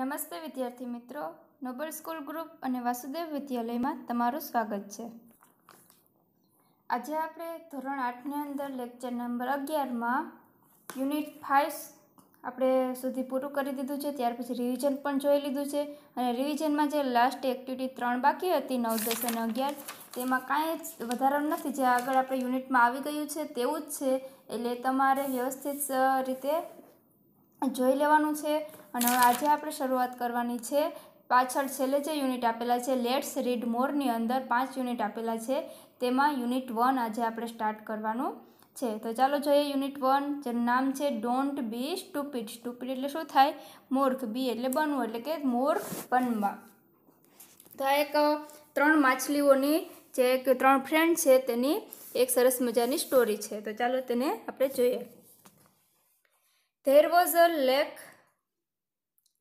નમસ્તે વિદ્યાર્થી મિત્રો નોબલ સ્કૂલ ગ્રુપ અને વાસુદેવ વિદ્યાલયમાં તમારું સ્વાગત છે આજે આપણે ધોરણ આઠની અંદર લેક્ચર નંબર અગિયારમાં યુનિટ ફાઇવ આપણે સુધી પૂરું કરી દીધું છે ત્યાર પછી રિવિઝન પણ જોઈ લીધું છે અને રિવિઝનમાં જે લાસ્ટ એક્ટિવિટી ત્રણ બાકી હતી નવ દસ અને અગિયાર તેમાં કાંઈ જ વધારો નથી જે આગળ આપણે યુનિટમાં આવી ગયું છે તેવું જ છે એટલે તમારે વ્યવસ્થિત રીતે જોઈ લેવાનું છે અને આજે આપણે શરૂઆત કરવાની છે પાછળ છેલ્લે જે યુનિટ આપેલા છે લેટ્સ રીડ મોરની અંદર પાંચ યુનિટ આપેલા છે તેમાં યુનિટ વન આજે આપણે સ્ટાર્ટ કરવાનું છે તો ચાલો જોઈએ યુનિટ વન જેનું નામ છે ડોન્ટ બી સ્ટુપિડ સ્ટુપિડ એટલે શું થાય મૂર્ખ બી એટલે બનવું એટલે કે મૂર્ખ બનવા તો આ એક ત્રણ માછલીઓની જે એક ત્રણ ફ્રેન્ડ છે તેની એક સરસ મજાની સ્ટોરી છે તો ચાલો તેને આપણે જોઈએ There was a lake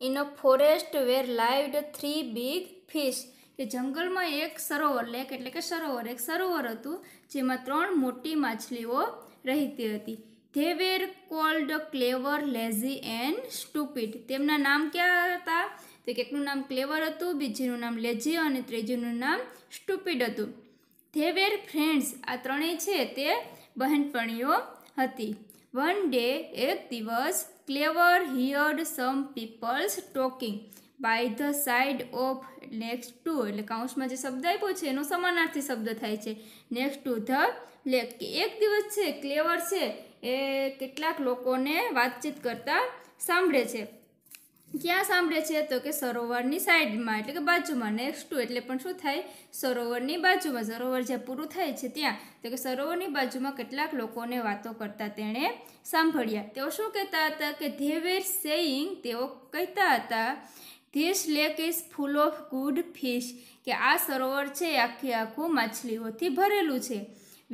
in a forest where lived three big fish. કે જંગલમાં એક સરોવર લેક એટલે કે સરોવર એક સરોવર હતું જેમાં ત્રણ મોટી માછલીઓ રહેતી હતી they were called clever lazy and stupid તેમના નામ ક્યાં હતા તો કે એકનું નામ ક્લેવર હતું બીજીનું નામ લેઝી અને ત્રીજીનું નામ સ્ટુપિડ હતું ધે વેર ફ્રેન્ડ્સ આ ત્રણેય છે તે બહેનપણીઓ હતી વન ડે એક દિવસ clever heard some peoples talking by the side of next to એટલે કાઉન્સમાં જે શબ્દ આપ્યો છે એનો સમાનાર્થી શબ્દ થાય છે નેક્સ્ટ ટુ ધ લેક કે એક દિવસ છે ક્લેવર છે એ કેટલાક લોકોને વાતચીત કરતા સાંભળે છે ક્યાં સાંભળે છે તો કે સરોવરની સાઈડમાં એટલે કે બાજુમાં નેક્સ્ટ ટુ એટલે પણ શું થાય સરોવરની બાજુમાં સરોવર જ્યાં પૂરું થાય છે ત્યાં તો કે સરોવરની બાજુમાં કેટલાક લોકોને વાતો કરતા તેણે સાંભળ્યા તેઓ શું કહેતા હતા કે ધે વેર સેઈંગ તેઓ કહેતા હતા this lake is full of good fish કે આ સરોવર છે આખે આખું માછલીઓથી ભરેલું છે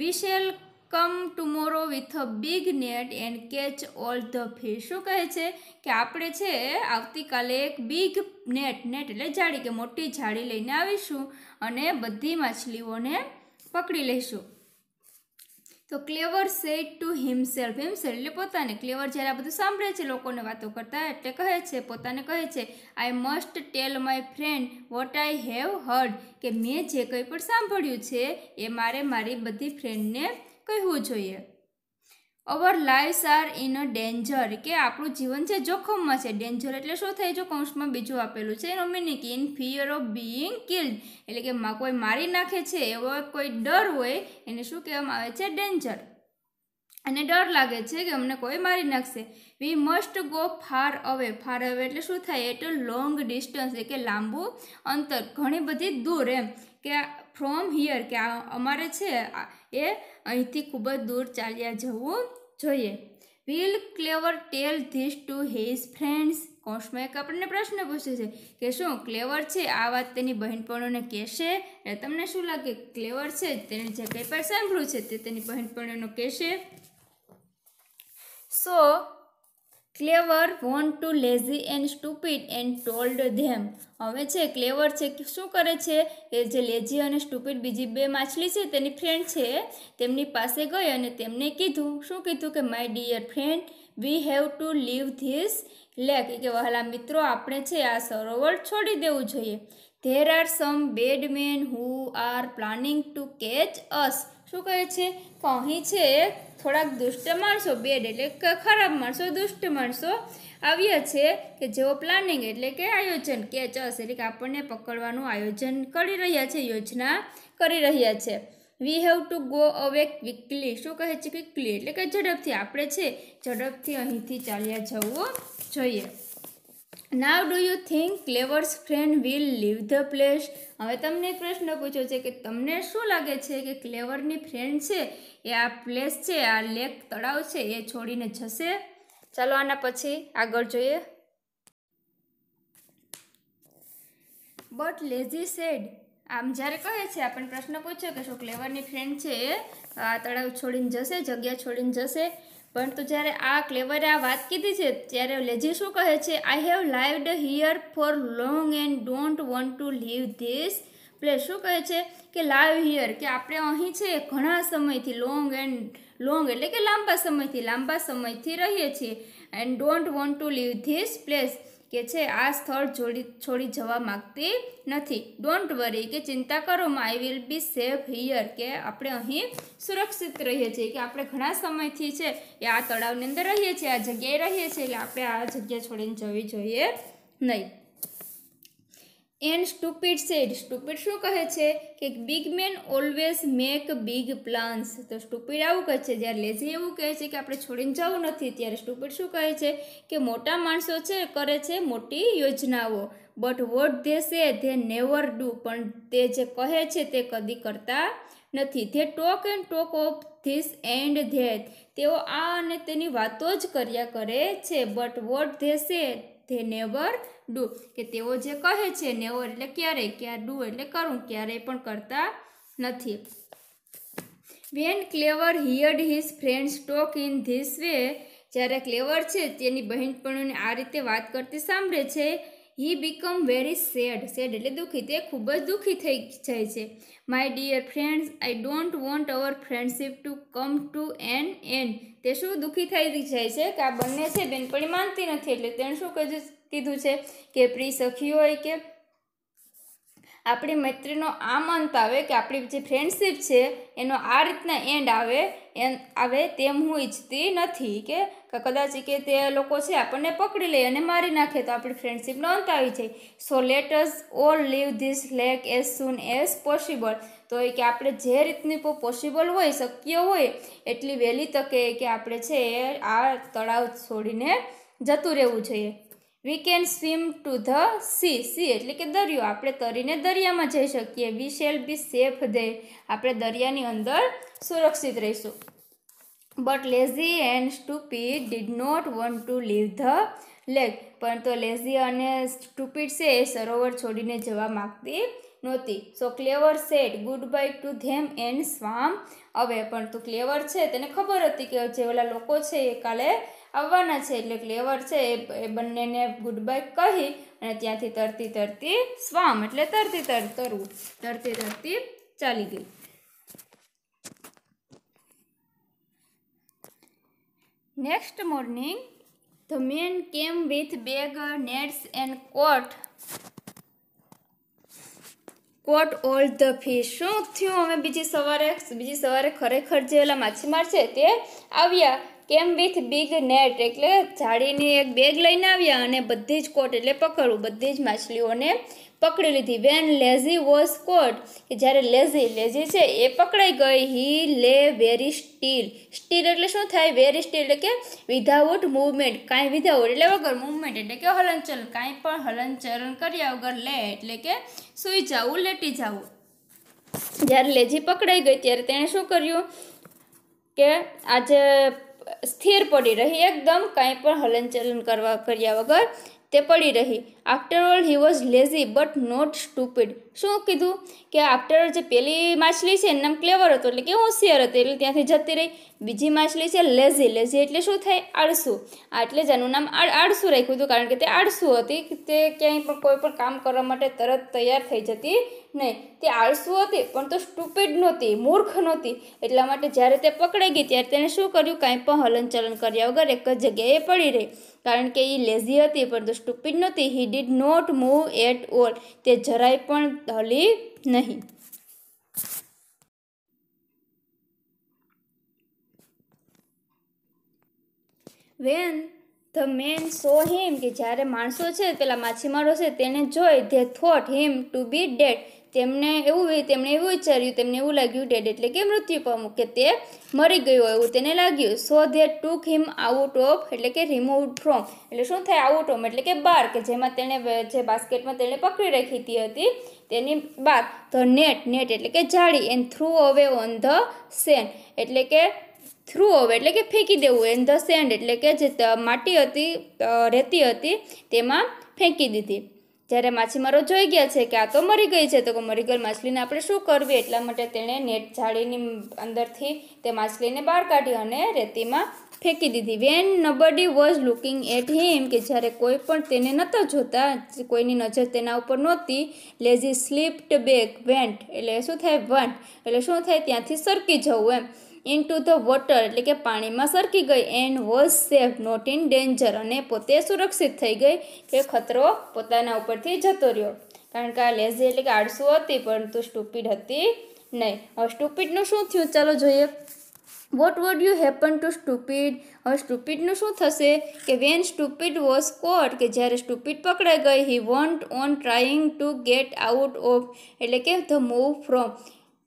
we shall come tomorrow with a big net and catch all the fish શું કહે છે કે આપણે છે આવતીકાલે એક બિગ નેટ નેટ એટલે જાળી કે મોટી જાળી લઈને આવીશું અને બધી માછલીઓને પકડી લઈશું તો clever said to himself himself એટલે પોતાને ક્લેવર જ્યારે આ બધું સાંભળે છે લોકોને વાતો કરતા એટલે કહે છે પોતાને કહે છે I must tell my friend what I have heard કે મેં જે કંઈ પણ સાંભળ્યું છે એ મારે મારી બધી ફ્રેન્ડને કહેવું જોઈએ our lives are in a danger કે આપણું જીવન છે જોખમમાં છે ડેન્જર એટલે શું થાય જો કૌંસમાં બીજું આપેલું છે એનો meaning in fear of being killed એટલે કે કોઈ મારી નાખે છે એવો કોઈ ડર હોય એને શું કહેવામાં આવે છે ડેન્જર અને ડર લાગે છે કે અમને કોઈ મારી નાખશે we must go far away far away એટલે શું થાય એટ લોંગ ડિસ્ટન્સ એટલે કે લાંબુ અંતર ઘણી બધી દૂર એમ કે ફ્રોમ હિયર કે અમારે છે એ અહીંથી ખૂબ જ દૂર ચાલ્યા જવું જોઈએ will Clever tell this to his friends કોસ્મેક આપણને પ્રશ્ન પૂછે છે કે શું ક્લેવર છે આ વાત તેની બહેનપણીઓને કહેશે એટલે તમને શું લાગે ક્લેવર છે તેને જે કંઈ પણ સાંભળ્યું છે તે તેની બહેનપણીઓનો કહેશે so Clever went to Lazy and Stupid and told them હવે છે ક્લેવર છે કે શું કરે છે એ જે લેઝી અને સ્ટુપિડ બીજી બે માછલી છે તેની ફ્રેન્ડ છે તેમની પાસે ગઈ અને તેમને કીધું શું કીધું કે my dear friend we have to leave this lake કે વહાલા મિત્રો આપણે છે આ સરોવર છોડી દેવું જોઈએ there are some bad men who are planning to catch us શું કહે છે કે અહીં છે થોડાક દુષ્ટ માણસો બેડ એટલે કે ખરાબ માણસો દુષ્ટ માણસો આવ્યા છે કે જેઓ પ્લાનિંગ એટલે કે આયોજન કે ચસ એટલે કે આપણને પકડવાનું આયોજન કરી રહ્યા છે યોજના કરી રહ્યા છે we have to go away quickly શું કહે છે ક્વિકલી એટલે કે ઝડપથી આપણે છે ઝડપથી અહીંથી ચાલ્યા જવું જોઈએ now do you think Clever's friend will leave the place હવે તમને એક પ્રશ્ન પૂછ્યો છે કે તમને શું લાગે છે કે ક્લેવરની ફ્રેન્ડ છે એ આ પ્લેસ છે આ લેક તળાવ છે એ છોડીને જશે ચાલો આના પછી આગળ જોઈએ બટ લેઝી સેડ આમ જ્યારે કહે છે આપણને પ્રશ્ન પૂછ્યો કે શું ક્લેવરની ફ્રેન્ડ છે એ આ તળાવ છોડીને જશે જગ્યા છોડીને જશે પરંતુ જ્યારે આ ક્લેવરે આ વાત કીધી છે ત્યારે લેજી શું કહે છે I have lived here for long and don't want to leave this place શું કહે છે કે લાઈવ હિયર કે આપણે અહીં છે ઘણા સમયથી લોંગ એન્ડ લોંગ એટલે કે લાંબા સમયથી લાંબા સમયથી રહીએ છીએ and don't want to leave this place કે છે આ સ્થળ છોડી છોડી જવા માગતી નથી ડોન્ટ વરી કે ચિંતા કરો માં I will be safe here કે આપણે અહીં સુરક્ષિત રહીએ છીએ કે આપણે ઘણા સમયથી છે એ આ તળાવની અંદર રહીએ છીએ આ જગ્યાએ રહીએ છીએ એટલે આપણે આ જગ્યા છોડીને જવી જોઈએ નહીં એન્ડ સ્ટુપિડ સેડ સ્ટુપિડ શું કહે છે કે big men always make big plans તો સ્ટુપિડ આવું કહે છે જ્યારે લેઝી એવું કહે છે કે આપણે છોડીને જવું નથી ત્યારે સ્ટુપિડ શું કહે છે કે મોટા માણસો છે કરે છે મોટી યોજનાઓ but what they say they never do પણ તે જે કહે છે તે કદી કરતા નથી they talk and talk of this and that તેઓ આ અને તેની વાતો જ કર્યા કરે છે but what they say they never do કે તેઓ જે કહે છે નેવર એટલે ક્યારેય ક્યારે ડુ એટલે કરું ક્યારેય પણ કરતા નથી when Clever heard his friends talk in this way જ્યારે ક્લેવર છે તેની બહેનપણીઓને આ રીતે વાત કરતી સાંભળે છે he become very sad sad એટલે દુઃખી તે ખૂબ જ દુઃખી થઈ જાય છે my dear friends I don't want our friendship to come to an end તે શું દુઃખી થઈ જાય છે કે આ બંને છે બેન બેનપણી માનતી નથી એટલે તેણે શું કીધું છે કે પ્રિય સખી હોય કે આપણી મૈત્રીનો આમ અંત આવે કે આપણી જે ફ્રેન્ડશીપ છે એનો આ રીતના એન્ડ આવે એમ આવે તેમ હું ઈચ્છતી નથી કે કદાચ કે તે લોકો છે આપણને પકડી લે અને મારી નાખે તો આપણી ફ્રેન્ડશીપનો અંત આવી જાય so let's all leave this lake as soon as possible તો એ કે આપણે જે રીતની પોસિબલ હોય શક્ય હોય એટલી વહેલી તકે કે આપણે છે આ તળાવ છોડીને જતું રહેવું જોઈએ we can swim to the sea sea એટલે કે દરિયો આપણે તરીને દરિયામાં જઈ શકીએ વી શેલ બી સેફ દે આપણે દરિયાની અંદર સુરક્ષિત રહીશું but Lazy and Stupid did not want to leave the lake પરંતુ લેઝી અને સ્ટુપીડ છે એ સરોવર છોડીને જવા માગતી નહોતી so Clever said goodbye to them and swam હવે પણ તો ક્લેવર છે તેને ખબર હતી કે જે લોકો છે એ કાલે આવવાના છે એટલે ક્લેવર છે એ બંનેને ગુડ બાય કહી અને ત્યાંથી તરતી તરતી સ્વામ એટલે તરતી તર તરવું તરતી તરતી ચાલી ગઈ next morning the men came with big nets and caught caught all the fish શું થયું અમે બીજી સવારે બીજી સવારે ખરેખર જે ઓલા માછીમાર છે તે આવ્યા કેમ વિથ બિગ નેટ એટલે જાળીની એક બેગ લઈને આવ્યા અને બધી જ કોટ એટલે પકડવું બધી જ માછલીઓને પકડી લીધી વેન લેઝી વોઝ કોટ કે જ્યારે લેઝી લેઝી છે એ પકડાઈ ગઈ હી લે વેરી સ્ટીલ સ્ટીલ એટલે શું થાય વેરી સ્ટીલ એટલે કે વિધાઉટ મૂવમેન્ટ કાંઈ વિધાઉટ એટલે વગર મૂવમેન્ટ એટલે કે હલનચલન કાંઈ પણ હલનચલન કર્યા વગર લે એટલે કે સૂઈ જવું લેટી જવું જ્યારે લેઝી પકડાઈ ગઈ ત્યારે તેણે શું કર્યું કે આજે સ્થિર પડી રહી એકદમ કાંઈ પણ હલનચલન કરવા કર્યા વગર તે પડી રહી after all he was lazy but not stupid શું કીધું કે આફ્ટર જે પહેલી માછલી છે નામ ક્લેવર હતો એટલે કે હોશિયાર હતી એટલે ત્યાંથી જતી રહી બીજી માછલી છે લેઝી લેઝી એટલે શું થાય આળસું એટલે જ એનું નામ આળસુ રાખ્યું હતું કારણ કે તે આળસુ હતી તે ક્યાંય પણ કોઈ પણ કામ કરવા માટે તરત તૈયાર થઈ જતી નહીં તે આળસુ હતી પણ તો સ્ટુપિડ નહોતી મૂર્ખ નહોતી એટલા માટે જ્યારે તે પકડાઈ ગઈ ત્યારે તેણે શું કર્યું કાંઈ પણ હલનચલન કર્યા વગર એક જ જગ્યાએ પડી રહી કારણ કે એ લેઝી હતી પણ તો સ્ટુપિડ નહોતી he did not move at all તે જરાય પણ તકલીફ નહીં when the men saw him કે જ્યારે માણસો છે પેલા માછીમારો છે તેને જોઈ they thought him to be dead તેમને એવું તેમણે એવું વિચાર્યું તેમને એવું લાગ્યું ડેડ એટલે કે મૃત્યુ પામું કે તે મરી ગયો એવું તેને લાગ્યું so they took him out of એટલે કે રિમૂવ ફ્રોમ એટલે શું થાય આઉટ ઓમ એટલે કે બાર કે જેમાં તેણે જે બાસ્કેટમાં તેણે પકડી રાખી હતી તેની બાદ ધ નેટ નેટ એટલે કે જાળી and threw away on the sand એટલે કે થ્રુ અવે એટલે કે ફેંકી દેવું એન ધ સેન્ડ એટલે કે જે માટી હતી રહેતી હતી તેમાં ફેંકી દીધી જ્યારે માછીમારો જોઈ ગયા છે કે આ તો મરી ગઈ છે તો મરી ગયેલ માછલીને આપણે શું કરવી એટલા માટે તેણે નેટ જાળીની અંદરથી તે માછલીને બહાર કાઢી અને રેતીમાં ફેંકી દીધી when nobody was looking at him કે જ્યારે કોઈ પણ તેને નહોતા જોતા કોઈની નજર તેના ઉપર નહોતી લેઝી સ્લીપ્ડ બેક વેન્ટ એટલે શું થાય વન્ટ એટલે શું થાય ત્યાંથી સરકી જવું એમ ઇન ટુ ધ વોટર એટલે કે પાણીમાં સરકી ગઈ and was safe not in danger અને પોતે સુરક્ષિત થઈ ગઈ કે ખતરો પોતાના ઉપરથી જતો રહ્યો કારણ કે આ લેઝી એટલે કે આળસુ હતી પરંતુ સ્ટુપિડ હતી નહીં હવે સ્ટુપિડનું શું થયું ચાલો જોઈએ what would you happen to Stupid હવે સ્ટુપિડનું શું થશે કે વેન સ્ટુપિડ વોઝ કોટ કે જ્યારે સ્ટુપિડ પકડાઈ ગઈ he went on trying to get out of એટલે કે the move from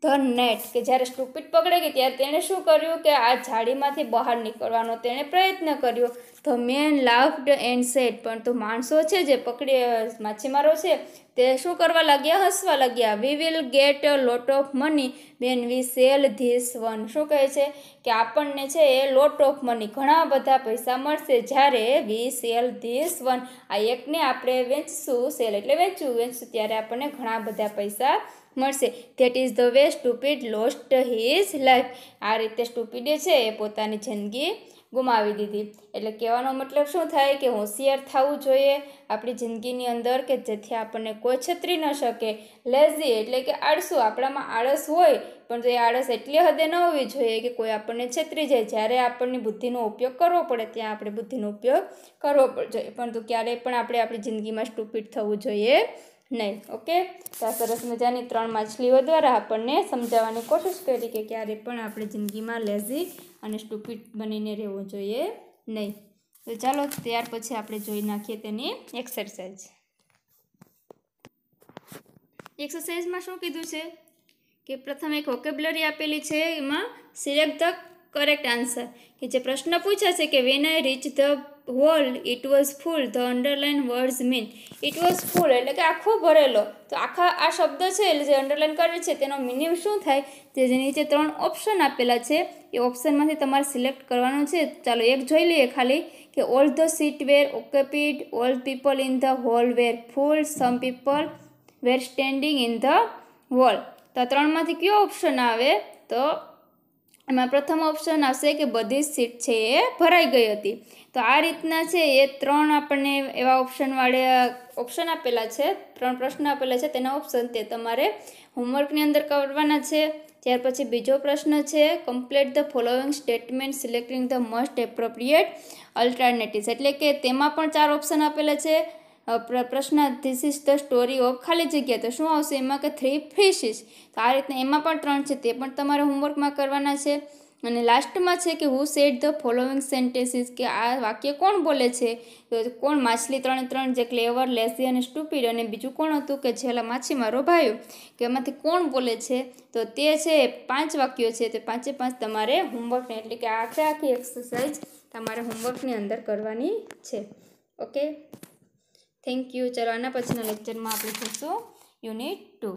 the net કે જ્યારે સ્ટુપિટ પકડે ગઈ ત્યારે તેણે શું કર્યું કે આ જાળીમાંથી બહાર નીકળવાનો તેણે પ્રયત્ન કર્યો the men laughed and said પણ તો માણસો છે જે પકડી માછીમારો છે તે શું કરવા લાગ્યા હસવા લાગ્યા we will get lot of money when we cell this one શું કહે છે કે આપણને છે એ લોટ ઓફ મની ઘણા બધા પૈસા મળશે જ્યારે વી સેલ ધીસ વન આ એકને આપણે વેચશું સેલ એટલે વેચવું વેચશું ત્યારે આપણને ઘણા બધા પૈસા મળશે that is the way Stupid lost his life આ રીતે સ્ટુપિડે છે એ પોતાની જિંદગી ગુમાવી દીધી એટલે કહેવાનો મતલબ શું થાય કે હોશિયાર થવું જોઈએ આપણી જિંદગીની અંદર કે જેથી આપણને કોઈ છતરી ન શકે લેઝી એટલે કે આળસુ આપણામાં આળસ હોય પણ તો એ આળસ એટલી હદે ન હોવી જોઈએ કે કોઈ આપણને છેતરી જાય જ્યારે આપણને બુદ્ધિનો ઉપયોગ કરવો પડે ત્યાં આપણે બુદ્ધિનો ઉપયોગ કરવો જોઈએ પરંતુ ક્યારેય પણ આપણે આપણી જિંદગીમાં સ્ટુપિડ થવું જોઈએ નહીં ઓકે તો આ સરસ મજાની ત્રણ માછલીઓ દ્વારા આપણને સમજાવવાની કોશિશ કરી કે ક્યારે પણ આપણે જિંદગીમાં લેઝી અને સ્ટુપિડ બનીને રહેવું જોઈએ નહીં તો ચાલો ત્યાર પછી આપણે જોઈ નાખીએ તેની એક્સરસાઇઝ એક્સરસાઇઝમાં શું કીધું છે કે પ્રથમ એક વોકેબ્લરી આપેલી છે એમાં સિલેક્ટ ધ કરેક્ટ આન્સર કે જે પ્રશ્ન પૂછે છે કે when I reach the hall it was full the underlined words mean it was full એટલે કે આખો ભરેલો તો આખા આ શબ્દ છે એટલે જે અંડરલાઇન કરે છે તેનો મિનિંગ શું થાય તે જે નીચે ત્રણ ઓપ્શન આપેલા છે એ ઓપ્શનમાંથી તમારે સિલેક્ટ કરવાનું છે ચાલો એક જોઈ લઈએ ખાલી કે all the seat were occupied all people in the hall were full some people were standing in the wall તો ત્રણમાંથી કયો ઓપ્શન આવે તો એમાં પ્રથમ ઓપ્શન આવશે કે બધી સીટ છે એ ભરાઈ ગઈ હતી તો આ રીતના છે એ ત્રણ આપણને એવા ઓપ્શનવાળે ઓપ્શન આપેલા છે ત્રણ પ્રશ્ન આપેલા છે તેના ઓપ્શન તે તમારે હોમવર્કની અંદર કરવાના છે ત્યાર પછી બીજો પ્રશ્ન છે complete the following statement selecting the most appropriate alternatives એટલે કે તેમાં પણ ચાર ઓપ્શન આપેલા છે પ્રશ્ન this is the story of ખાલી જગ્યા તો શું આવશે એમાં કે થ્રી ફિશિસ તો આ રીતના એમાં પણ ત્રણ છે તે પણ તમારે હોમવર્કમાં કરવાના છે અને લાસ્ટમાં છે કે હું સેટ ધ ફોલોઈંગ સેન્ટેન્સીસ કે આ વાક્ય કોણ બોલે છે કોણ માછલી ત્રણે ત્રણ જે ક્લેવર લેસી અને સ્ટુપિડ અને બીજું કોણ હતું કે જેલા માછીમારો ભાઈઓ કે એમાંથી કોણ બોલે છે તો તે છે પાંચ વાક્યો છે તે પાંચે પાંચ તમારે હોમવર્કને એટલે કે આખે આખી એક્સરસાઇઝ તમારે હોમવર્કની અંદર કરવાની છે ઓકે થેન્ક યુ ચલો આના પછીના લેક્ચરમાં આપણે જોઈશું યુનિટ ટુ